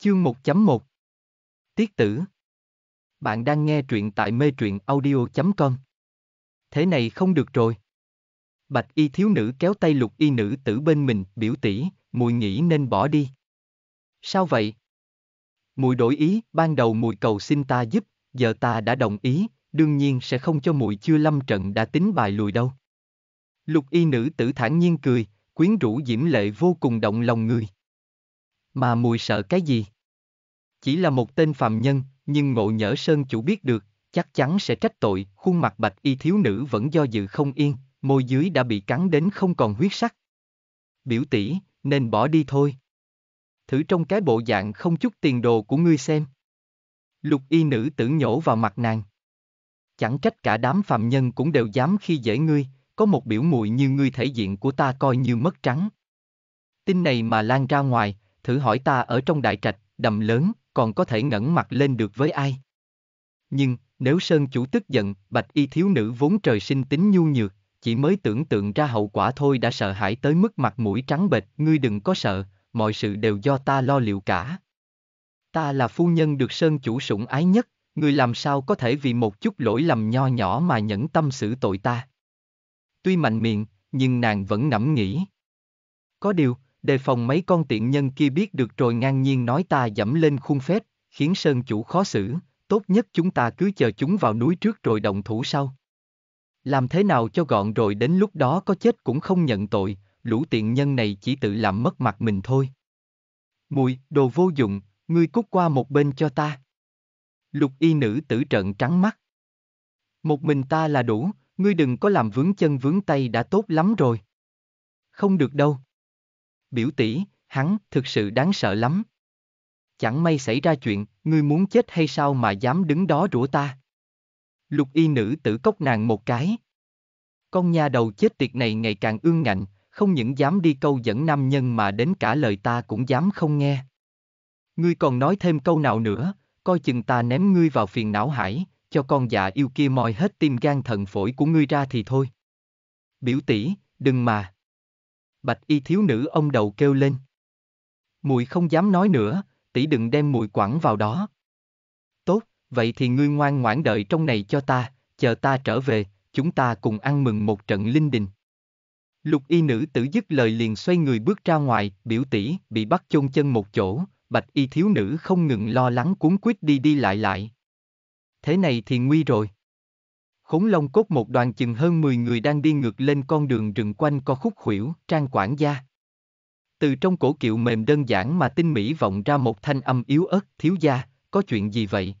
Chương 1.1 Tiết tử Bạn đang nghe truyện tại mê truyện audio.com Thế này không được rồi. Bạch y thiếu nữ kéo tay lục y nữ tử bên mình, biểu tỷ, mùi nghĩ nên bỏ đi. Sao vậy? Mùi đổi ý, ban đầu mùi cầu xin ta giúp, giờ ta đã đồng ý, đương nhiên sẽ không cho mùi chưa lâm trận đã tính bài lùi đâu. Lục y nữ tử thản nhiên cười, quyến rũ diễm lệ vô cùng động lòng người. Mà mùi sợ cái gì? Chỉ là một tên phàm nhân, nhưng ngộ nhỡ Sơn chủ biết được, chắc chắn sẽ trách tội, khuôn mặt bạch y thiếu nữ vẫn do dự không yên, môi dưới đã bị cắn đến không còn huyết sắc. Biểu tỷ, nên bỏ đi thôi. Thử trong cái bộ dạng không chút tiền đồ của ngươi xem. Lục y nữ tử nhổ vào mặt nàng. Chẳng trách cả đám phàm nhân cũng đều dám khi dễ ngươi, có một biểu mùi như ngươi thể diện của ta coi như mất trắng. Tin này mà lan ra ngoài, thử hỏi ta ở trong đại trạch, đầm lớn, còn có thể ngẩng mặt lên được với ai? Nhưng, nếu Sơn Chủ tức giận, bạch y thiếu nữ vốn trời sinh tính nhu nhược, chỉ mới tưởng tượng ra hậu quả thôi đã sợ hãi tới mức mặt mũi trắng bệch, ngươi đừng có sợ, mọi sự đều do ta lo liệu cả. Ta là phu nhân được Sơn Chủ sủng ái nhất, ngươi làm sao có thể vì một chút lỗi lầm nho nhỏ mà nhẫn tâm xử tội ta. Tuy mạnh miệng, nhưng nàng vẫn ngẫm nghĩ. Có điều, đề phòng mấy con tiện nhân kia biết được rồi ngang nhiên nói ta dẫm lên khung phép, khiến sơn chủ khó xử, tốt nhất chúng ta cứ chờ chúng vào núi trước rồi động thủ sau. Làm thế nào cho gọn rồi đến lúc đó có chết cũng không nhận tội, lũ tiện nhân này chỉ tự làm mất mặt mình thôi. Mùi, đồ vô dụng, ngươi cút qua một bên cho ta. Lục y nữ tử trận trắng mắt. Một mình ta là đủ, ngươi đừng có làm vướng chân vướng tay đã tốt lắm rồi. Không được đâu biểu tỷ, hắn, thực sự đáng sợ lắm. Chẳng may xảy ra chuyện, ngươi muốn chết hay sao mà dám đứng đó rủa ta. Lục y nữ tử cốc nàng một cái. Con nhà đầu chết tiệt này ngày càng ương ngạnh, không những dám đi câu dẫn nam nhân mà đến cả lời ta cũng dám không nghe. Ngươi còn nói thêm câu nào nữa, coi chừng ta ném ngươi vào phiền não hải, cho con già yêu kia moi hết tim gan thận phổi của ngươi ra thì thôi. Biểu tỷ, đừng mà. Bạch y thiếu nữ ông đầu kêu lên. Mùi không dám nói nữa, tỷ đừng đem mùi quẳng vào đó. Tốt, vậy thì ngươi ngoan ngoãn đợi trong này cho ta, chờ ta trở về, chúng ta cùng ăn mừng một trận linh đình. Lục y nữ tử dứt lời liền xoay người bước ra ngoài, biểu tỷ bị bắt chôn chân một chỗ, bạch y thiếu nữ không ngừng lo lắng cuốn quýt đi đi lại lại. Thế này thì nguy rồi khốn long cốt một đoàn chừng hơn 10 người đang đi ngược lên con đường rừng quanh co khúc khuỷu, trang quản gia. Từ trong cổ kiệu mềm đơn giản mà tinh mỹ vọng ra một thanh âm yếu ớt, thiếu gia, có chuyện gì vậy?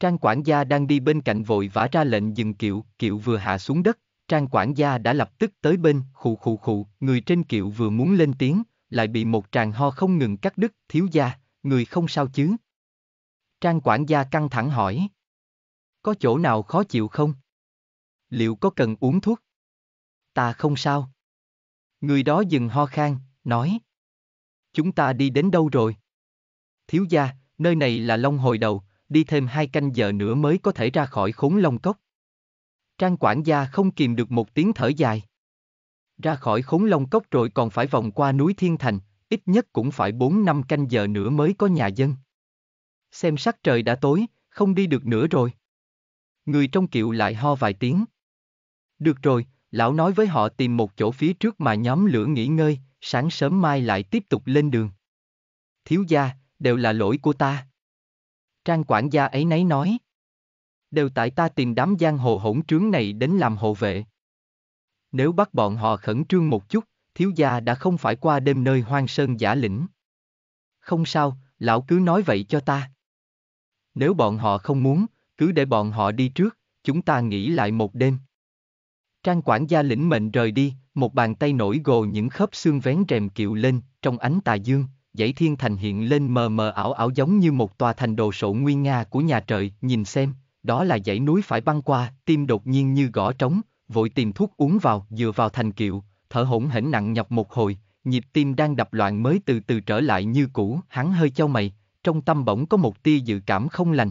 Trang quản gia đang đi bên cạnh vội vã ra lệnh dừng kiệu, kiệu vừa hạ xuống đất, trang quản gia đã lập tức tới bên, khụ khụ khụ, người trên kiệu vừa muốn lên tiếng, lại bị một tràng ho không ngừng cắt đứt, thiếu gia, người không sao chứ? Trang quản gia căng thẳng hỏi. Có chỗ nào khó chịu không? Liệu có cần uống thuốc? Ta không sao. Người đó dừng ho khan, nói. Chúng ta đi đến đâu rồi? Thiếu gia, nơi này là Long Hồi Đầu, đi thêm hai canh giờ nữa mới có thể ra khỏi khốn Long Cốc. Trang quản gia không kìm được một tiếng thở dài. Ra khỏi khốn Long Cốc rồi còn phải vòng qua núi Thiên Thành, ít nhất cũng phải bốn năm canh giờ nữa mới có nhà dân. Xem sắc trời đã tối, không đi được nữa rồi. Người trong kiệu lại ho vài tiếng. Được rồi, lão nói với họ tìm một chỗ phía trước mà nhóm lửa nghỉ ngơi, sáng sớm mai lại tiếp tục lên đường. Thiếu gia, đều là lỗi của ta. Trang quản gia ấy nấy nói. Đều tại ta tìm đám giang hồ hỗn trướng này đến làm hộ vệ. Nếu bắt bọn họ khẩn trương một chút, thiếu gia đã không phải qua đêm nơi hoang sơn giả lĩnh. Không sao, lão cứ nói vậy cho ta. Nếu bọn họ không muốn, cứ để bọn họ đi trước, chúng ta nghỉ lại một đêm. Trang quản gia lĩnh mệnh rời đi, một bàn tay nổi gồ những khớp xương vén rèm kiệu lên, trong ánh tà dương, dãy thiên thành hiện lên mờ mờ ảo ảo giống như một tòa thành đồ sộ nguyên Nga của nhà trời, nhìn xem, đó là dãy núi phải băng qua, tim đột nhiên như gõ trống, vội tìm thuốc uống vào, dựa vào thành kiệu, thở hổn hển nặng nhọc một hồi, nhịp tim đang đập loạn mới từ từ trở lại như cũ, hắn hơi chau mày, trong tâm bỗng có một tia dự cảm không lành.